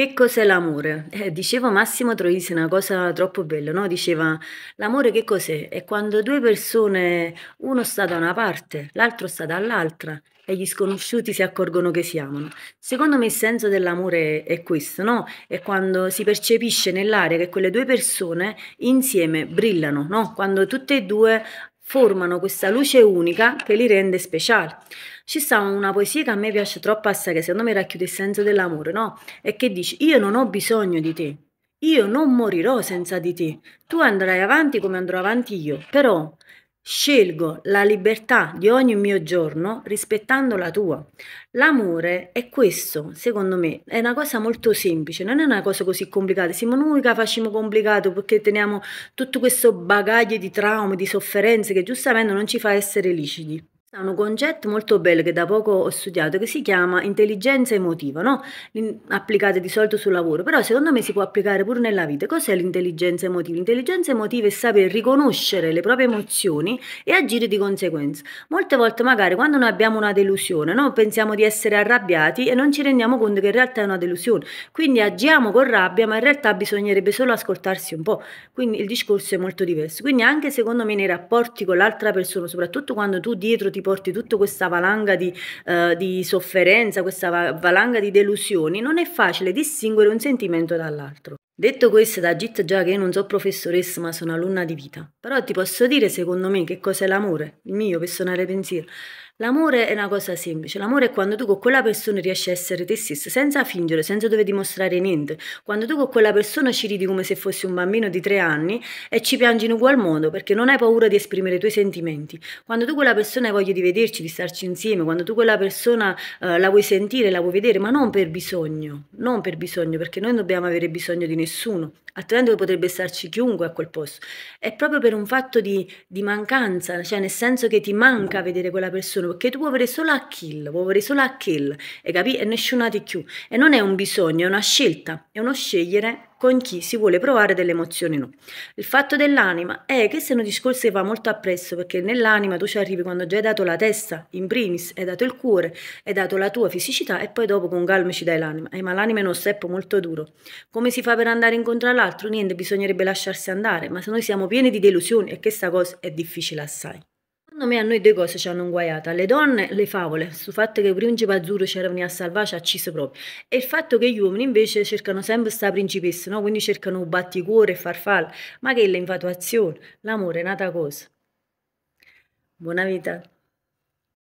Che cos'è l'amore? Eh, dicevo Massimo Troisi una cosa troppo bella, no? Diceva l'amore che cos'è? È quando due persone, uno sta da una parte, l'altro sta dall'altra e gli sconosciuti si accorgono che si amano. Secondo me il senso dell'amore è questo, no? È quando si percepisce nell'aria che quelle due persone insieme brillano, no? Quando tutte e due formano questa luce unica che li rende speciali ci sta una poesia che a me piace troppo assai, che secondo me racchiude il senso dell'amore, no? E che dice, io non ho bisogno di te, io non morirò senza di te, tu andrai avanti come andrò avanti io, però scelgo la libertà di ogni mio giorno rispettando la tua. L'amore è questo, secondo me, è una cosa molto semplice, non è una cosa così complicata, siamo noi che facciamo complicato perché teniamo tutto questo bagaglio di traumi, di sofferenze che giustamente non ci fa essere licidi. Ha un concetto molto bello che da poco ho studiato che si chiama intelligenza emotiva, no? applicata di solito sul lavoro, però secondo me si può applicare pure nella vita. Cos'è l'intelligenza emotiva? L'intelligenza emotiva è saper riconoscere le proprie emozioni e agire di conseguenza. Molte volte magari quando noi abbiamo una delusione, no? pensiamo di essere arrabbiati e non ci rendiamo conto che in realtà è una delusione, quindi agiamo con rabbia, ma in realtà bisognerebbe solo ascoltarsi un po', quindi il discorso è molto diverso. Quindi anche secondo me nei rapporti con l'altra persona, soprattutto quando tu dietro ti ti porti tutta questa valanga di, uh, di sofferenza, questa valanga di delusioni, non è facile distinguere un sentimento dall'altro. Detto questo, da Git già che io non so professoressa ma sono alunna di vita, però ti posso dire secondo me che cos'è l'amore, il mio personale pensiero. L'amore è una cosa semplice, l'amore è quando tu con quella persona riesci a essere te stesso, senza fingere, senza dover dimostrare niente. Quando tu con quella persona ci ridi come se fossi un bambino di tre anni e ci piangi in ugual modo perché non hai paura di esprimere i tuoi sentimenti. Quando tu quella persona hai voglia di vederci, di starci insieme, quando tu quella persona eh, la vuoi sentire, la vuoi vedere, ma non per bisogno, non per bisogno, perché noi non dobbiamo avere bisogno di nessuno, altrimenti potrebbe starci chiunque a quel posto. È proprio per un fatto di, di mancanza, cioè nel senso che ti manca vedere quella persona perché tu puoi avere solo a kill, puoi avere solo a kill, e capi? E nessuna di più. E non è un bisogno, è una scelta, è uno scegliere con chi si vuole provare delle emozioni no. Il fatto dell'anima è eh, che se uno discorso che va molto appresso, perché nell'anima tu ci arrivi quando già hai dato la testa, in primis, hai dato il cuore, hai dato la tua fisicità e poi dopo con calma ci dai l'anima. Eh, ma l'anima è uno step molto duro. Come si fa per andare incontro all'altro? Niente, bisognerebbe lasciarsi andare, ma se noi siamo pieni di delusioni e che sta cosa è difficile assai. Secondo me a noi due cose ci hanno guaiato, alle donne, le favole, sul fatto che il principe azzurro c'era venuto a salvare ci ha ucciso proprio, e il fatto che gli uomini invece cercano sempre questa principessa, no? quindi cercano batticuore e farfalla, ma che è l'infatuazione, l'amore è nata cosa. Buona vita.